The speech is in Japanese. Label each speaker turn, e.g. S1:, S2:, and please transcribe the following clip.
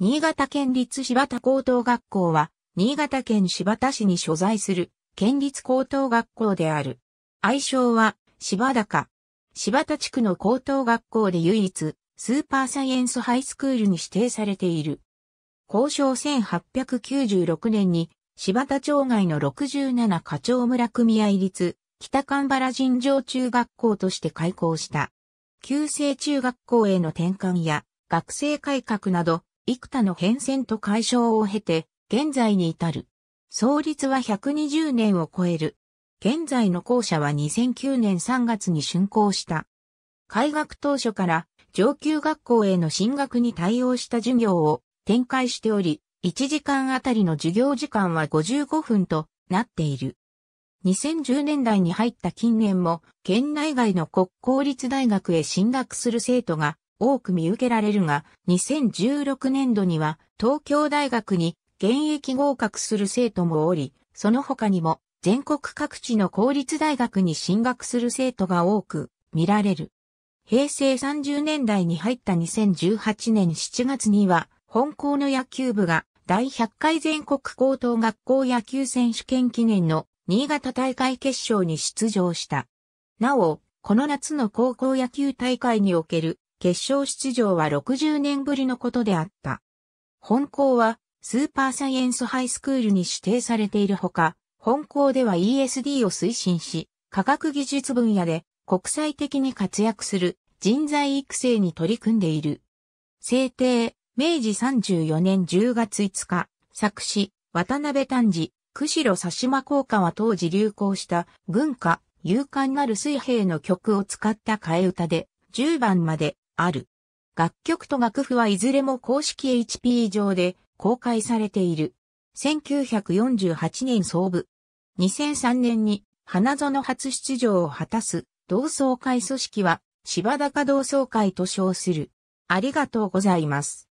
S1: 新潟県立柴田高等学校は、新潟県柴田市に所在する県立高等学校である。愛称は、柴田か。柴田地区の高等学校で唯一、スーパーサイエンスハイスクールに指定されている。交渉1896年に、柴田町外の67課長村組合立、北神原尋常中学校として開校した。旧制中学校への転換や、学生改革など、幾多の変遷と解消を経て、現在に至る。創立は120年を超える。現在の校舎は2009年3月に竣工した。開学当初から上級学校への進学に対応した授業を展開しており、1時間あたりの授業時間は55分となっている。2010年代に入った近年も、県内外の国公立大学へ進学する生徒が多く見受けられるが、2016年度には東京大学に現役合格する生徒もおり、その他にも全国各地の公立大学に進学する生徒が多く見られる。平成30年代に入った2018年7月には、本校の野球部が第100回全国高等学校野球選手権記念の新潟大会決勝に出場した。なお、この夏の高校野球大会における決勝出場は60年ぶりのことであった。本校はスーパーサイエンスハイスクールに指定されているほか、本校では ESD を推進し、科学技術分野で国際的に活躍する人材育成に取り組んでいる。制定、明治34年10月5日、作詞、渡辺丹治、釧路佐島効果は当時流行した軍歌、勇敢なる水兵の曲を使った替え歌で、10番まである。楽曲と楽譜はいずれも公式 HP 上で公開されている。1948年創部。2003年に花園初出場を果たす同窓会組織は柴高同窓会と称する。ありがとうございます。